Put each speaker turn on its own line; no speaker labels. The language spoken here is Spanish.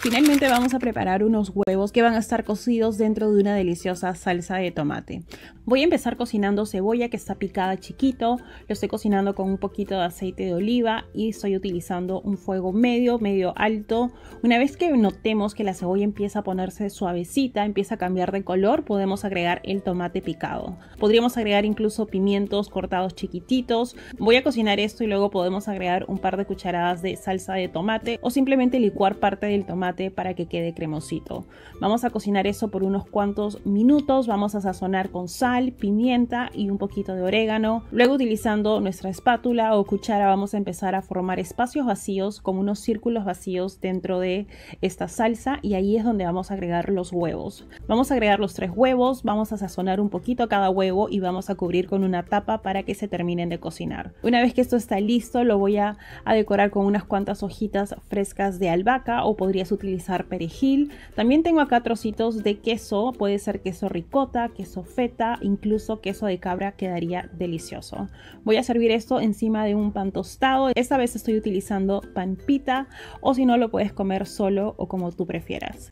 Finalmente vamos a preparar unos huevos que van a estar cocidos dentro de una deliciosa salsa de tomate. Voy a empezar cocinando cebolla que está picada chiquito, lo estoy cocinando con un poquito de aceite de oliva y estoy utilizando un fuego medio, medio alto. Una vez que notemos que la cebolla empieza a ponerse suavecita, empieza a cambiar de color, podemos agregar el tomate picado. Podríamos agregar incluso pimientos cortados chiquititos. Voy a cocinar esto y luego podemos agregar un par de cucharadas de salsa de tomate o simplemente licuar parte del tomate para que quede cremosito. Vamos a cocinar eso por unos cuantos minutos. Vamos a sazonar con sal, pimienta y un poquito de orégano. Luego utilizando nuestra espátula o cuchara vamos a empezar a formar espacios vacíos como unos círculos vacíos dentro de esta salsa y ahí es donde vamos a agregar los huevos. Vamos a agregar los tres huevos, vamos a sazonar un poquito cada huevo y vamos a cubrir con una tapa para que se terminen de cocinar. Una vez que esto está listo lo voy a, decorar con unas cuantas hojitas frescas de albahaca o podrías utilizar perejil. También tengo acá trocitos de queso, puede ser queso ricota, queso feta, incluso queso de cabra quedaría delicioso. Voy a servir esto encima de un pan tostado. Esta vez estoy utilizando pan pita o si no lo puedes comer solo o como tú prefieras.